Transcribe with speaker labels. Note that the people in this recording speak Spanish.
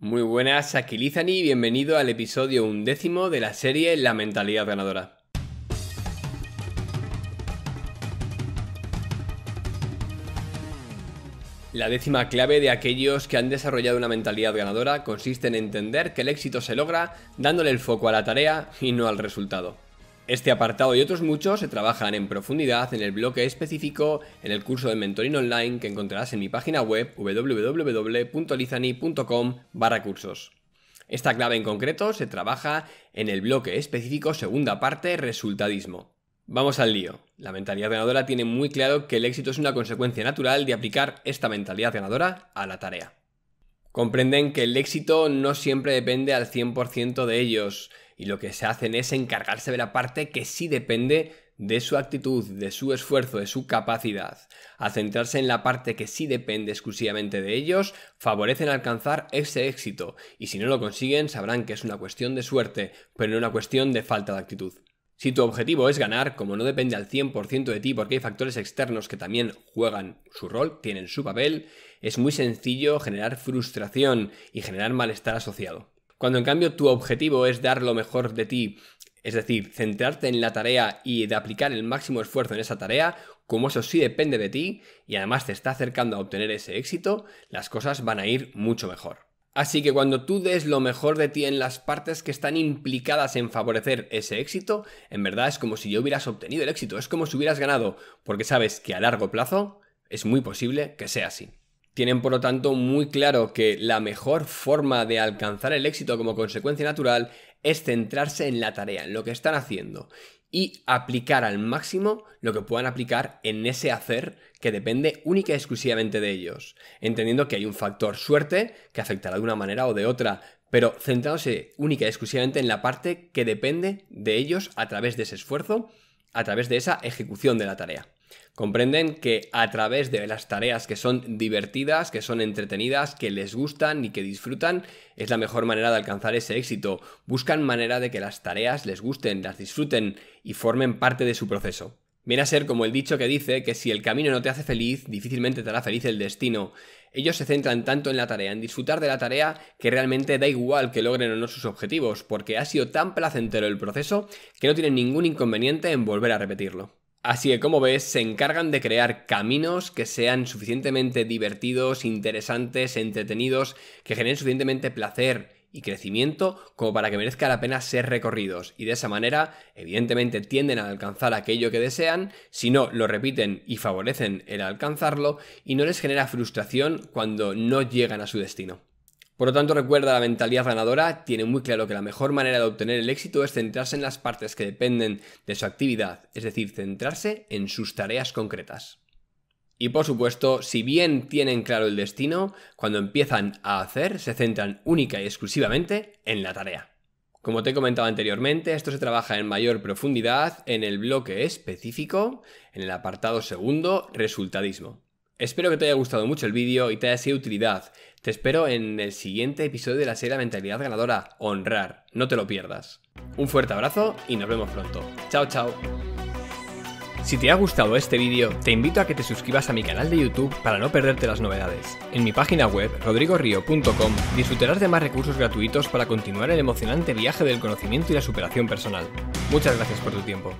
Speaker 1: Muy buenas, aquí Lizani y bienvenido al episodio undécimo de la serie La mentalidad ganadora. La décima clave de aquellos que han desarrollado una mentalidad ganadora consiste en entender que el éxito se logra dándole el foco a la tarea y no al resultado. Este apartado y otros muchos se trabajan en profundidad en el bloque específico en el curso de Mentoring Online que encontrarás en mi página web www.lizani.com barra cursos. Esta clave en concreto se trabaja en el bloque específico segunda parte resultadismo. Vamos al lío. La mentalidad ganadora tiene muy claro que el éxito es una consecuencia natural de aplicar esta mentalidad ganadora a la tarea. Comprenden que el éxito no siempre depende al 100% de ellos y lo que se hacen es encargarse de la parte que sí depende de su actitud, de su esfuerzo, de su capacidad. Al centrarse en la parte que sí depende exclusivamente de ellos, favorecen alcanzar ese éxito y si no lo consiguen sabrán que es una cuestión de suerte, pero no una cuestión de falta de actitud. Si tu objetivo es ganar, como no depende al 100% de ti porque hay factores externos que también juegan su rol, tienen su papel, es muy sencillo generar frustración y generar malestar asociado. Cuando en cambio tu objetivo es dar lo mejor de ti, es decir, centrarte en la tarea y de aplicar el máximo esfuerzo en esa tarea, como eso sí depende de ti y además te está acercando a obtener ese éxito, las cosas van a ir mucho mejor. Así que cuando tú des lo mejor de ti en las partes que están implicadas en favorecer ese éxito, en verdad es como si yo hubieras obtenido el éxito, es como si hubieras ganado, porque sabes que a largo plazo es muy posible que sea así. Tienen por lo tanto muy claro que la mejor forma de alcanzar el éxito como consecuencia natural es centrarse en la tarea, en lo que están haciendo y aplicar al máximo lo que puedan aplicar en ese hacer que depende única y exclusivamente de ellos, entendiendo que hay un factor suerte que afectará de una manera o de otra, pero centrándose única y exclusivamente en la parte que depende de ellos a través de ese esfuerzo, a través de esa ejecución de la tarea. Comprenden que a través de las tareas que son divertidas, que son entretenidas, que les gustan y que disfrutan, es la mejor manera de alcanzar ese éxito. Buscan manera de que las tareas les gusten, las disfruten y formen parte de su proceso. Viene a ser como el dicho que dice que si el camino no te hace feliz, difícilmente te hará feliz el destino. Ellos se centran tanto en la tarea, en disfrutar de la tarea, que realmente da igual que logren o no sus objetivos, porque ha sido tan placentero el proceso que no tienen ningún inconveniente en volver a repetirlo. Así que como ves, se encargan de crear caminos que sean suficientemente divertidos, interesantes, entretenidos, que generen suficientemente placer y crecimiento como para que merezca la pena ser recorridos y de esa manera evidentemente tienden a alcanzar aquello que desean, si no lo repiten y favorecen el alcanzarlo y no les genera frustración cuando no llegan a su destino. Por lo tanto, recuerda la mentalidad ganadora, tiene muy claro que la mejor manera de obtener el éxito es centrarse en las partes que dependen de su actividad, es decir, centrarse en sus tareas concretas. Y por supuesto, si bien tienen claro el destino, cuando empiezan a hacer, se centran única y exclusivamente en la tarea. Como te he comentado anteriormente, esto se trabaja en mayor profundidad en el bloque específico, en el apartado segundo, resultadismo. Espero que te haya gustado mucho el vídeo y te haya sido de utilidad. Te espero en el siguiente episodio de la serie Mentalidad Ganadora, Honrar. No te lo pierdas. Un fuerte abrazo y nos vemos pronto. Chao, chao. Si te ha gustado este vídeo, te invito a que te suscribas a mi canal de YouTube para no perderte las novedades. En mi página web, rodrigorío.com disfrutarás de más recursos gratuitos para continuar el emocionante viaje del conocimiento y la superación personal. Muchas gracias por tu tiempo.